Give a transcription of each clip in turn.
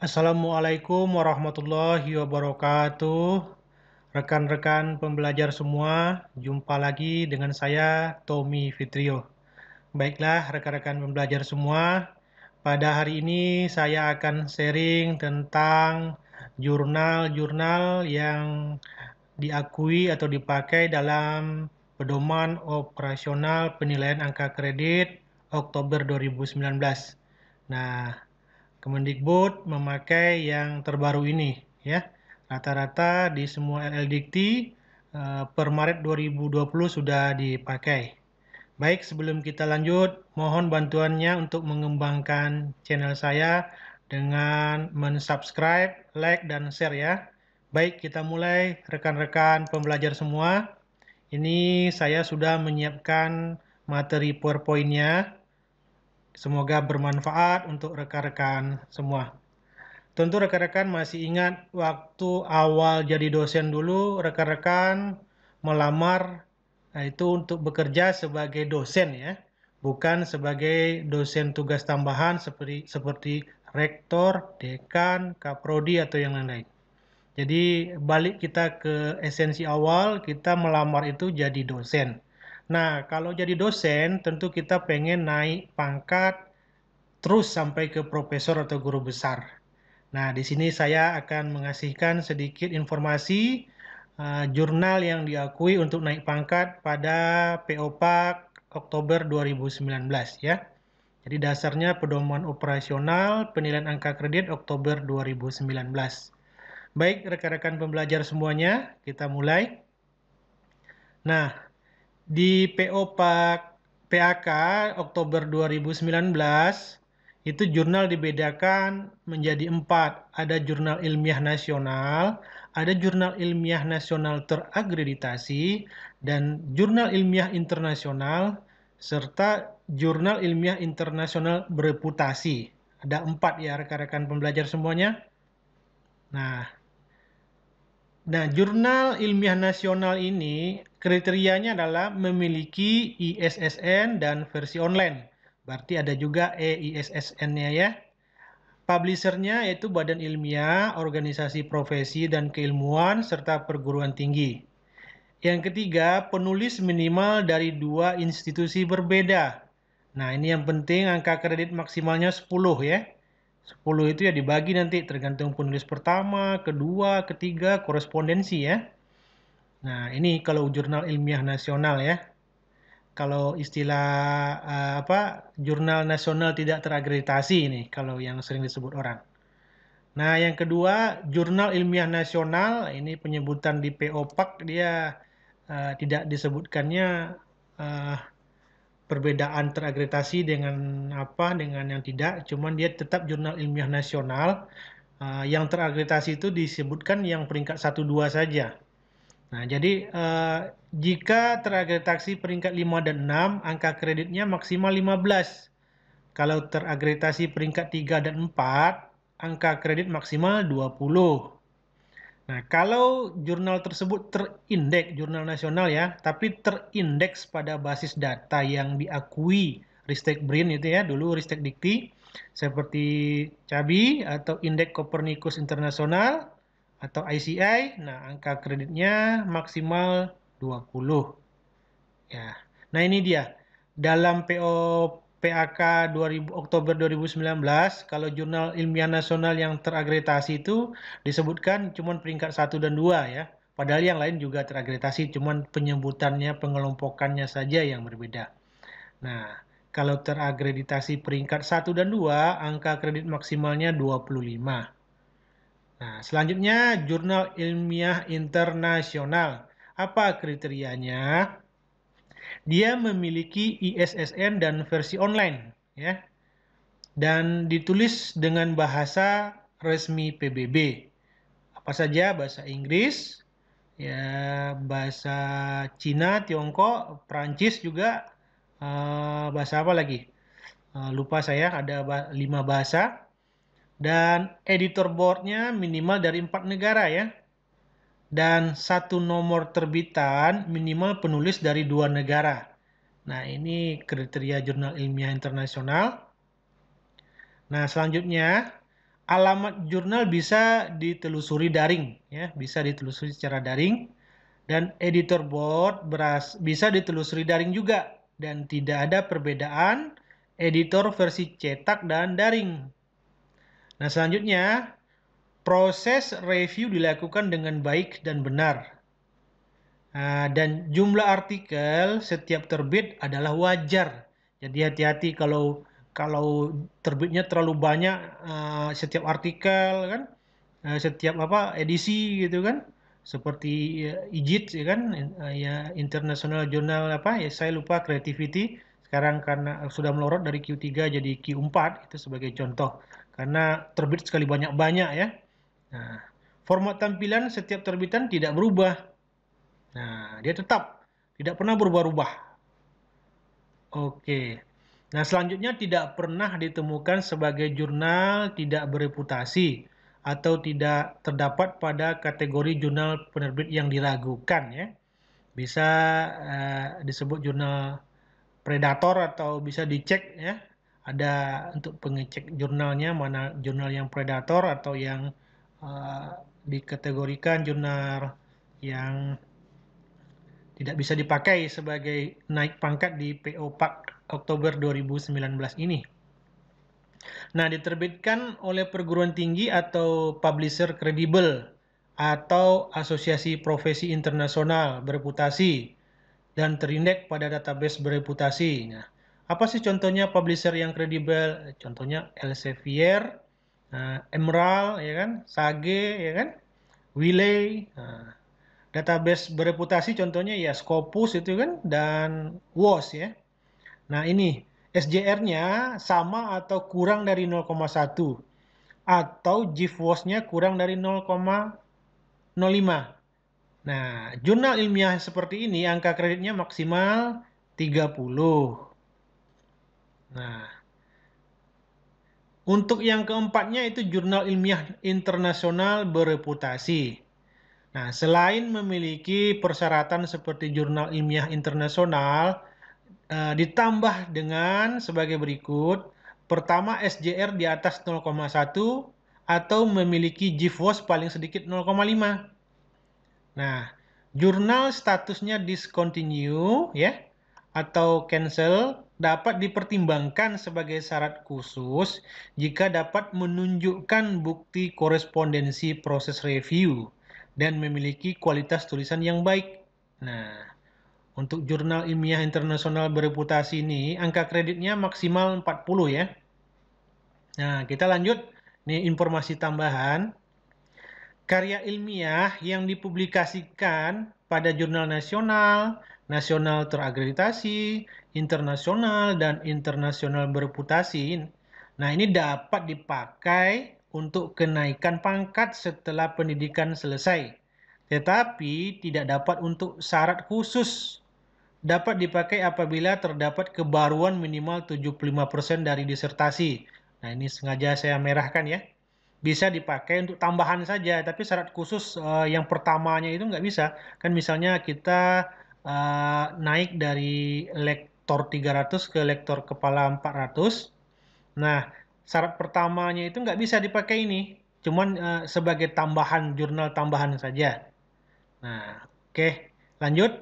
Assalamualaikum warahmatullahi wabarakatuh. Rekan-rekan pembelajar semua, jumpa lagi dengan saya Tommy Fitrio. Baiklah rekan-rekan pembelajar semua, pada hari ini saya akan sharing tentang jurnal-jurnal yang diakui atau dipakai dalam pedoman operasional penilaian angka kredit Oktober 2019. Nah, Kemendikbud memakai yang terbaru ini ya. Rata-rata di semua LLDikti eh, per Maret 2020 sudah dipakai. Baik, sebelum kita lanjut, mohon bantuannya untuk mengembangkan channel saya dengan mensubscribe, like, dan share ya. Baik, kita mulai rekan-rekan pembelajar semua. Ini saya sudah menyiapkan materi PowerPoint-nya. Semoga bermanfaat untuk rekan-rekan semua. Tentu rekan-rekan masih ingat waktu awal jadi dosen dulu, rekan-rekan melamar nah itu untuk bekerja sebagai dosen ya, bukan sebagai dosen tugas tambahan seperti seperti rektor, dekan, kaprodi atau yang lain-lain. Jadi balik kita ke esensi awal, kita melamar itu jadi dosen. Nah, kalau jadi dosen, tentu kita pengen naik pangkat terus sampai ke profesor atau guru besar. Nah, di sini saya akan mengasihkan sedikit informasi uh, jurnal yang diakui untuk naik pangkat pada POPAK Oktober 2019 ya. Jadi dasarnya pedoman operasional penilaian angka kredit Oktober 2019. Baik rekan-rekan pembelajar semuanya, kita mulai. Nah, di PO Pak PAK Oktober 2019 itu jurnal dibedakan menjadi empat. Ada jurnal ilmiah nasional, ada jurnal ilmiah nasional terakreditasi, dan jurnal ilmiah internasional, serta jurnal ilmiah internasional bereputasi. Ada empat ya rekan-rekan pembelajar semuanya. Nah, Nah, jurnal ilmiah nasional ini kriterianya adalah memiliki ISSN dan versi online. Berarti ada juga EISSN-nya ya. Publisernya yaitu badan ilmiah, organisasi profesi dan keilmuan, serta perguruan tinggi. Yang ketiga, penulis minimal dari dua institusi berbeda. Nah, ini yang penting angka kredit maksimalnya 10 ya. 10 itu ya dibagi nanti tergantung penulis pertama, kedua, ketiga, korespondensi ya. Nah, ini kalau jurnal ilmiah nasional ya. Kalau istilah eh, apa jurnal nasional tidak terakreditasi ini kalau yang sering disebut orang. Nah, yang kedua, jurnal ilmiah nasional ini penyebutan di po pak dia uh, tidak disebutkannya uh, perbedaan teragregasi dengan apa dengan yang tidak cuman dia tetap jurnal ilmiah nasional uh, yang teragregasi itu disebutkan yang peringkat 1 2 saja. Nah, jadi uh, jika teragregasi peringkat 5 dan 6 angka kreditnya maksimal 15. Kalau teragregasi peringkat 3 dan 4 angka kredit maksimal 20. Nah, kalau jurnal tersebut terindeks, jurnal nasional ya, tapi terindeks pada basis data yang diakui Ristek Brin itu ya, dulu Ristek Dikti, seperti CABI atau Indeks Copernicus Internasional atau ICI, nah angka kreditnya maksimal 20. Ya. Nah, ini dia. Dalam PO PAK 2000, Oktober 2019, kalau jurnal ilmiah nasional yang teragretasi itu disebutkan cuma peringkat 1 dan 2 ya. Padahal yang lain juga teragretasi, cuma penyebutannya, pengelompokannya saja yang berbeda. Nah, kalau teragreditasi peringkat 1 dan 2, angka kredit maksimalnya 25. Nah, selanjutnya jurnal ilmiah internasional. Apa kriterianya? dia memiliki ISSN dan versi online ya dan ditulis dengan bahasa resmi PBB apa saja bahasa Inggris ya bahasa Cina Tiongkok Prancis juga uh, bahasa apa lagi uh, lupa saya ada bah lima bahasa dan editor boardnya minimal dari empat negara ya dan satu nomor terbitan minimal penulis dari dua negara. Nah, ini kriteria jurnal ilmiah internasional. Nah, selanjutnya alamat jurnal bisa ditelusuri daring ya, bisa ditelusuri secara daring dan editor board beras, bisa ditelusuri daring juga dan tidak ada perbedaan editor versi cetak dan daring. Nah, selanjutnya proses review dilakukan dengan baik dan benar. Ah, dan jumlah artikel setiap terbit adalah wajar. Jadi hati-hati kalau kalau terbitnya terlalu banyak ah, setiap artikel kan, ah, setiap apa edisi gitu kan, seperti uh, IJIT ya kan, uh, ya International Journal apa ya saya lupa Creativity sekarang karena sudah melorot dari Q3 jadi Q4 itu sebagai contoh karena terbit sekali banyak-banyak ya. Nah, format tampilan setiap terbitan tidak berubah. Nah, dia tetap tidak pernah berubah-ubah. Oke. Nah, selanjutnya tidak pernah ditemukan sebagai jurnal tidak bereputasi atau tidak terdapat pada kategori jurnal penerbit yang diragukan ya. Bisa eh, disebut jurnal predator atau bisa dicek ya ada untuk pengecek jurnalnya mana jurnal yang predator atau yang uh, dikategorikan jurnal yang tidak bisa dipakai sebagai naik pangkat di PO Pak Oktober 2019 ini. Nah, diterbitkan oleh perguruan tinggi atau publisher kredibel atau asosiasi profesi internasional bereputasi dan terindeks pada database bereputasi. Nah, apa sih contohnya publisher yang kredibel? Contohnya Elsevier, uh, Emerald, ya kan, Sage, ya kan, Wiley, uh, eh, database bereputasi contohnya ya Scopus itu kan dan WOS ya. Nah ini SJR-nya sama atau kurang dari 0,1 atau GFWOS-nya kurang dari 0,05. Nah, jurnal ilmiah seperti ini angka kreditnya maksimal 30. Nah, untuk yang keempatnya itu jurnal ilmiah internasional bereputasi. Nah, selain memiliki persyaratan seperti jurnal ilmiah internasional, eh, ditambah dengan sebagai berikut. Pertama, SJR di atas 0,1 atau memiliki GeForce paling sedikit 0,5. Nah, jurnal statusnya discontinue ya atau cancel dapat dipertimbangkan sebagai syarat khusus jika dapat menunjukkan bukti korespondensi proses review dan memiliki kualitas tulisan yang baik. Nah, untuk jurnal ilmiah internasional bereputasi ini, angka kreditnya maksimal 40 ya. Nah, kita lanjut. Ini informasi tambahan. Karya ilmiah yang dipublikasikan pada jurnal nasional, nasional terakreditasi, internasional, dan internasional berputasi. Nah, ini dapat dipakai untuk kenaikan pangkat setelah pendidikan selesai, tetapi tidak dapat untuk syarat khusus. Dapat dipakai apabila terdapat kebaruan minimal 75% dari disertasi. Nah, ini sengaja saya merahkan ya bisa dipakai untuk tambahan saja, tapi syarat khusus uh, yang pertamanya itu nggak bisa. Kan misalnya kita uh, naik dari lektor 300 ke lektor kepala 400. Nah, syarat pertamanya itu nggak bisa dipakai ini, cuman uh, sebagai tambahan jurnal tambahan saja. Nah, oke, okay. lanjut.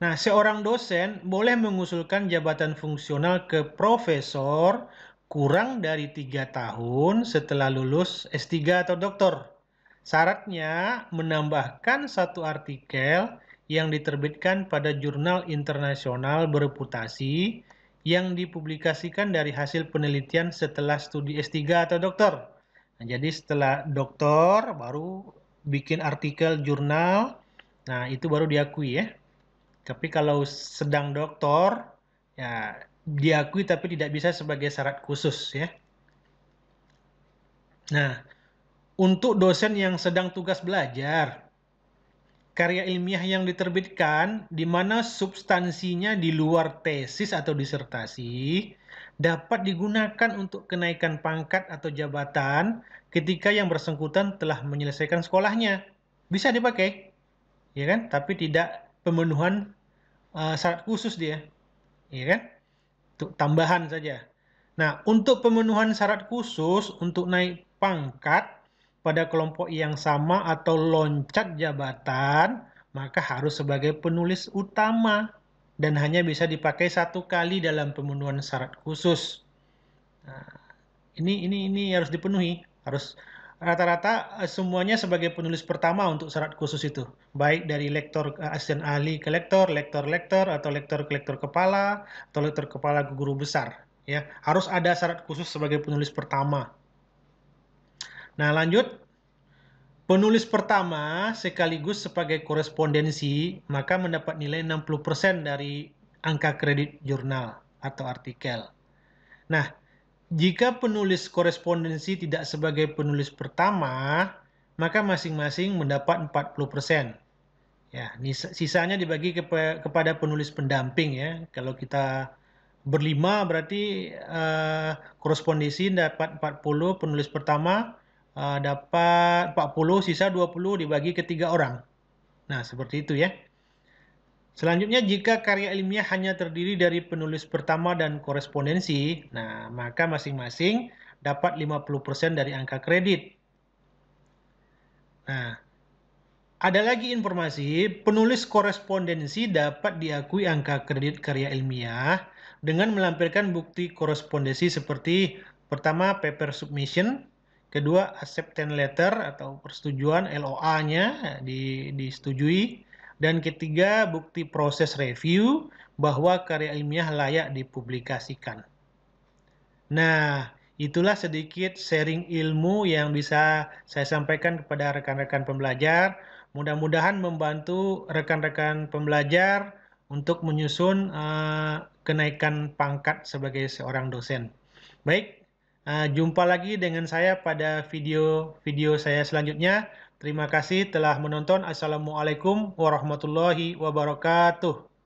Nah, seorang dosen boleh mengusulkan jabatan fungsional ke profesor kurang dari tiga tahun setelah lulus S3 atau doktor. Syaratnya menambahkan satu artikel yang diterbitkan pada jurnal internasional bereputasi yang dipublikasikan dari hasil penelitian setelah studi S3 atau doktor. Nah, jadi setelah doktor baru bikin artikel jurnal, nah itu baru diakui ya. Tapi kalau sedang doktor, ya diakui tapi tidak bisa sebagai syarat khusus ya. Nah, untuk dosen yang sedang tugas belajar, karya ilmiah yang diterbitkan di mana substansinya di luar tesis atau disertasi dapat digunakan untuk kenaikan pangkat atau jabatan ketika yang bersangkutan telah menyelesaikan sekolahnya. Bisa dipakai, ya kan? Tapi tidak pemenuhan uh, syarat khusus dia, ya kan? Untuk tambahan saja. Nah, untuk pemenuhan syarat khusus untuk naik pangkat pada kelompok yang sama atau loncat jabatan, maka harus sebagai penulis utama dan hanya bisa dipakai satu kali dalam pemenuhan syarat khusus. Nah, ini ini ini harus dipenuhi, harus rata-rata eh, semuanya sebagai penulis pertama untuk syarat khusus itu, baik dari lektor eh, asisten ahli ke lektor, lektor lektor atau lektor ke lektor kepala atau lektor kepala guru besar, ya harus ada syarat khusus sebagai penulis pertama. Nah, lanjut. Penulis pertama sekaligus sebagai korespondensi, maka mendapat nilai 60% dari angka kredit jurnal atau artikel. Nah, jika penulis korespondensi tidak sebagai penulis pertama, maka masing-masing mendapat 40%. Ya, sisanya dibagi kepa kepada penulis pendamping ya. Kalau kita berlima berarti uh, korespondensi dapat 40, penulis pertama Eh, dapat 40, sisa 20 dibagi ke tiga orang. Nah, seperti itu ya. Selanjutnya, jika karya ilmiah hanya terdiri dari penulis pertama dan korespondensi, nah maka masing-masing dapat 50% dari angka kredit. Nah, ada lagi informasi, penulis korespondensi dapat diakui angka kredit karya ilmiah dengan melampirkan bukti korespondensi seperti pertama paper submission, Kedua, acceptance letter atau persetujuan LOA-nya di, disetujui. Dan ketiga, bukti proses review bahwa karya ilmiah layak dipublikasikan. Nah, itulah sedikit sharing ilmu yang bisa saya sampaikan kepada rekan-rekan pembelajar. Mudah-mudahan membantu rekan-rekan pembelajar untuk menyusun uh, kenaikan pangkat sebagai seorang dosen. Baik, Eh, jumpa lagi dengan saya pada video-video saya selanjutnya. Terima kasih telah menonton. Assalamualaikum warahmatullahi wabarakatuh.